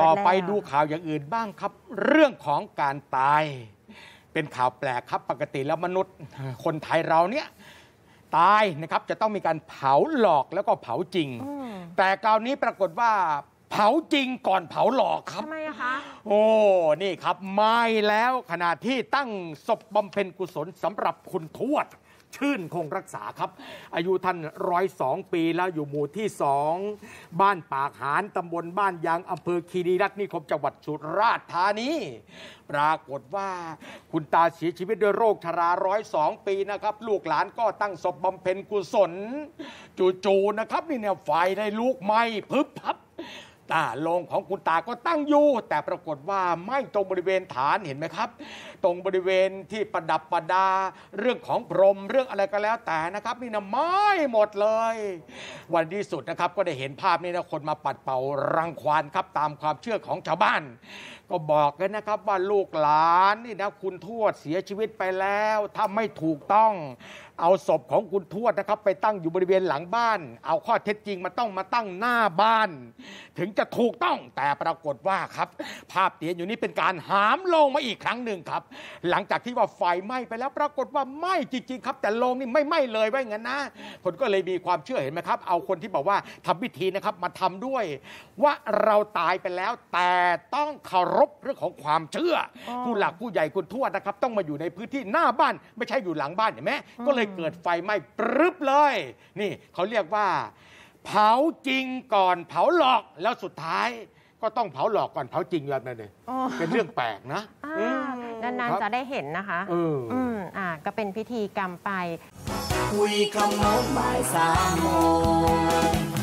ต่อไปดูข่าวอย่างอื่นบ้างครับ เรื่องของการตาย เป็นข่าวแปลกครับปกติแล้วมนุษย์คนไทยเราเนี่ย ตายนะครับจะต้องมีการเผาหลอกแล้วก็เผาจริง แต่คราวนี้ปรากฏว่าเผาจริงก่อนเผาหลอกครับทำไมคะ โอ้นี่ครับไม่แล้วขณะที่ตั้งศพบำเพ็ญกุศลสำหรับคุณทวดชื่นคงรักษาครับ อายุท่านร้อยสองปีแล้วอยู่หมู่ที่สอง บ้านปากหานตำบลบ้านยางอำเภอคีรีรัตนิคมจังหวัดสุราษฎร์ธานีปรากฏว่าคุณตาเสียชีวิตด้วยโรคชราร้อยสองปีนะครับ ลูกหลานก็ตั้งศพบำเพ็ญกุศล จู่ๆนะครับนี่เนี่ยไฟได้ลูกไหมพึบพับตาลงของคุณตาก็ตั้งอยู่ แต่ปรากฏว่าไม่ตรงบริเวณฐานเห็นไหมครับ ตรงบริเวณที่ประดับประดาเรื่องของพรมเรื่องอะไรก็แล้ว แต่นะครับ นี่นะไม่หมดเลย วันที่สุดนะครับก็ได้เห็นภาพนี้นะคนมาปัดเป่ารังควานครับตามความเชื่อของชาวบ้าน ก็บอกกันนะครับว่าลูกหลานนี่นะคุณทวดเสียชีวิตไปแล้ว ถ้าไม่ถูกต้องเอาศพของคุณทวดนะครับ ไปตั้งอยู่บริเวณหลังบ้าน เอาข้อเท็จจริงมาต้องมาตั้งหน้าบ้าน ถึงจะถูกต้องแต่ปรากฏว่าครับ ภาพเตียนอยู่นี้เป็นการหามโลงมาอีกครั้งหนึ่งครับ หลังจากที่ว่าไฟไหม้ไปแล้วปรากฏว่าไหม้จริง ๆ ครับ แต่โลงนี่ไม่ไหม้เลยไว้เงั้นนะ คนก็เลยมีความเชื่อเห็นไหมครับ เอาคนที่บอกว่าทำพิธีนะครับมาทำด้วยว่าเราตายไปแล้วแต่ต้องเคารพเรื่องของความเชื่อ ผู้หลักผู้ใหญ่คุณทวดนะครับ ต้องมาอยู่ในพื้นที่หน้าบ้าน ไม่ใช่อยู่หลังบ้านเห็นไหมก็เลยเกิดไฟไหม้ปรึบเลย นี่เขาเรียกว่าเผาจริงก่อนเผาหลอกแล้วสุดท้าย ก็ต้องเผาหลอกก่อนเผาจริงแบบนั้นเลยอเป็นเรื่องแปลกนะนาน ๆ จะได้เห็นนะคะออืมอ่าก็เป็นพิธีกรรมไป คุยคำโน้นบ่ายสามโมง